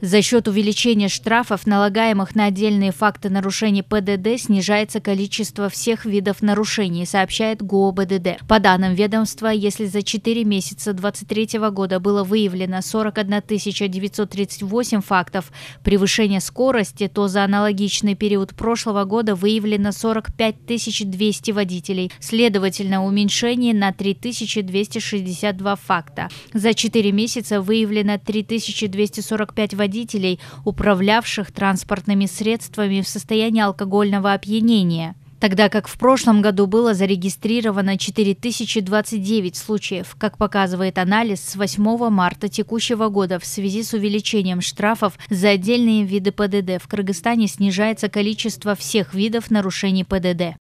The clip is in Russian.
За счет увеличения штрафов, налагаемых на отдельные факты нарушений ПДД, снижается количество всех видов нарушений, сообщает ГОБДД. По данным ведомства, если за 4 месяца 2023 года было выявлено 41 938 фактов превышения скорости, то за аналогичный период прошлого года выявлено 45 200 водителей, следовательно, уменьшение на 3262 факта. За 4 месяца выявлено 3245 водителей водителей, управлявших транспортными средствами в состоянии алкогольного опьянения – тогда как в прошлом году было зарегистрировано 4029 случаев, как показывает анализ с 8 марта текущего года в связи с увеличением штрафов за отдельные виды ПДД. В Кыргызстане снижается количество всех видов нарушений ПДД.